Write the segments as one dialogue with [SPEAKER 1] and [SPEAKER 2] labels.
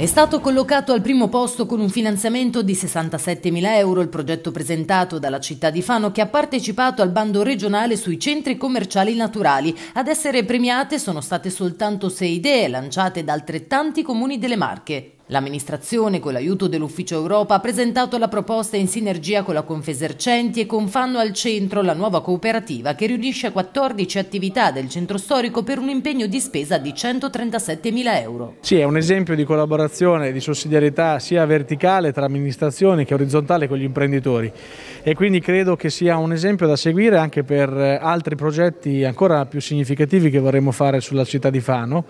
[SPEAKER 1] È stato collocato al primo posto con un finanziamento di 67.000 euro il progetto presentato dalla città di Fano che ha partecipato al bando regionale sui centri commerciali naturali. Ad essere premiate sono state soltanto sei idee lanciate da altrettanti comuni delle Marche. L'amministrazione, con l'aiuto dell'Ufficio Europa, ha presentato la proposta in sinergia con la Confesercenti e con Fanno al Centro, la nuova cooperativa che riunisce 14 attività del centro storico per un impegno di spesa di 137 mila euro.
[SPEAKER 2] Sì, è un esempio di collaborazione e di sussidiarietà sia verticale tra amministrazioni che orizzontale con gli imprenditori e quindi credo che sia un esempio da seguire anche per eh, altri progetti ancora più significativi che vorremmo fare sulla città di Fano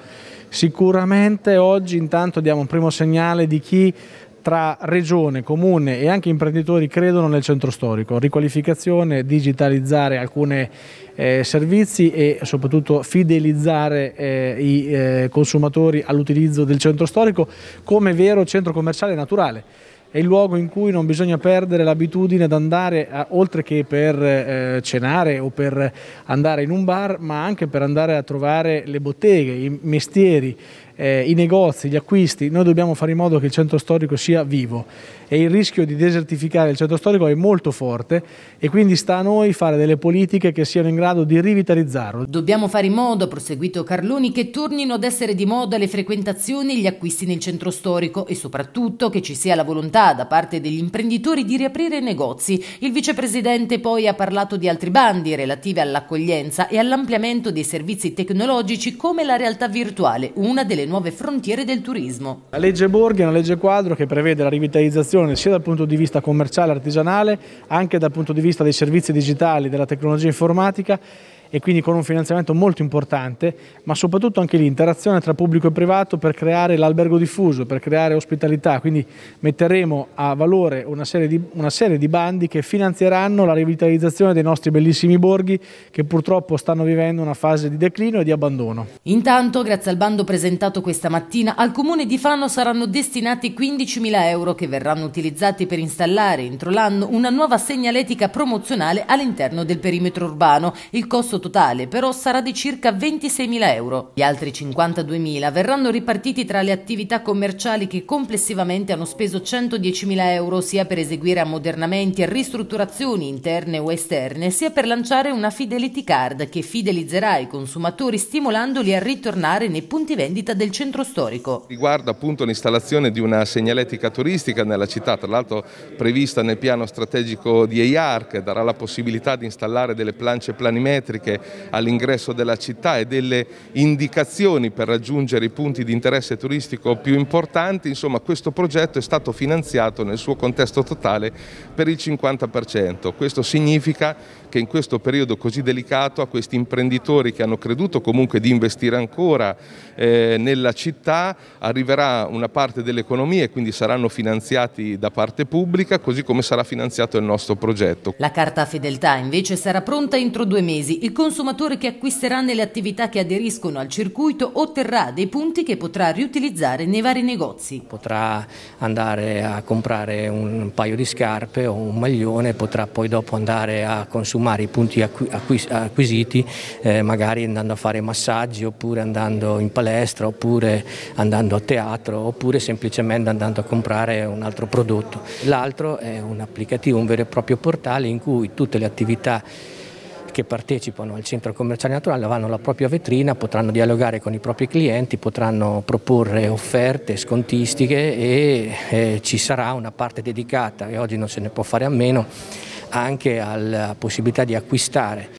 [SPEAKER 2] Sicuramente oggi intanto diamo un primo segnale di chi tra regione, comune e anche imprenditori credono nel centro storico, riqualificazione, digitalizzare alcuni eh, servizi e soprattutto fidelizzare eh, i eh, consumatori all'utilizzo del centro storico come vero centro commerciale naturale è il luogo in cui non bisogna perdere l'abitudine ad andare, a, oltre che per eh, cenare o per andare in un bar, ma anche per andare a trovare le botteghe, i mestieri, eh, i negozi, gli acquisti, noi dobbiamo fare in modo che il centro storico sia vivo e il rischio di desertificare il centro storico è molto forte e quindi sta a noi fare delle politiche che
[SPEAKER 1] siano in grado di rivitalizzarlo. Dobbiamo fare in modo, proseguito Carloni, che tornino ad essere di moda le frequentazioni e gli acquisti nel centro storico e soprattutto che ci sia la volontà da parte degli imprenditori di riaprire i negozi. Il vicepresidente poi ha parlato di altri bandi relativi all'accoglienza e all'ampliamento dei servizi tecnologici come la realtà virtuale, una delle nuove frontiere del turismo.
[SPEAKER 2] La legge Borghi è una legge quadro che prevede la rivitalizzazione sia dal punto di vista commerciale e artigianale, anche dal punto di vista dei servizi digitali, della tecnologia informatica e quindi con un finanziamento molto importante, ma soprattutto anche l'interazione tra pubblico e privato per creare l'albergo diffuso, per creare ospitalità, quindi metteremo a valore una serie, di, una serie di bandi che finanzieranno la rivitalizzazione dei nostri bellissimi borghi che purtroppo stanno vivendo una fase di declino e di abbandono.
[SPEAKER 1] Intanto, grazie al bando presentato questa mattina, al comune di Fano saranno destinati 15.000 euro che verranno utilizzati per installare entro l'anno una nuova segnaletica promozionale all'interno del perimetro urbano. Il costo totale però sarà di circa 26.000 euro. Gli altri 52.000 verranno ripartiti tra le attività commerciali che complessivamente hanno speso 110.000 euro sia per eseguire ammodernamenti e ristrutturazioni interne o esterne, sia per lanciare una Fidelity Card che fidelizzerà i consumatori stimolandoli a ritornare nei punti vendita del
[SPEAKER 3] centro storico. Riguarda appunto l'installazione di una segnaletica turistica nella città, tra l'altro prevista nel piano strategico di EIAR che darà la possibilità di installare delle plance planimetriche anche all'ingresso della città e delle indicazioni per raggiungere i punti di interesse turistico più importanti, insomma questo progetto è stato finanziato nel suo contesto totale per il 50%. Questo significa che in questo periodo così delicato a questi imprenditori che hanno creduto comunque di investire ancora eh, nella città arriverà una parte dell'economia e quindi saranno finanziati da parte pubblica così come sarà finanziato il nostro progetto.
[SPEAKER 1] La carta fedeltà invece sarà pronta entro due mesi. Il consumatore che acquisterà nelle attività che aderiscono al circuito otterrà dei punti che potrà riutilizzare nei vari negozi.
[SPEAKER 4] Potrà andare a comprare un paio di scarpe o un maglione, potrà poi dopo andare a consumare i punti acquisiti, eh, magari andando a fare massaggi oppure andando in palestra oppure andando a teatro oppure semplicemente andando a comprare un altro prodotto. L'altro è un applicativo, un vero e proprio portale in cui tutte le attività che partecipano al centro commerciale naturale avranno la propria vetrina, potranno dialogare con i propri clienti, potranno proporre offerte scontistiche e eh, ci sarà una parte dedicata,
[SPEAKER 1] e oggi non se ne può fare a meno, anche alla possibilità di acquistare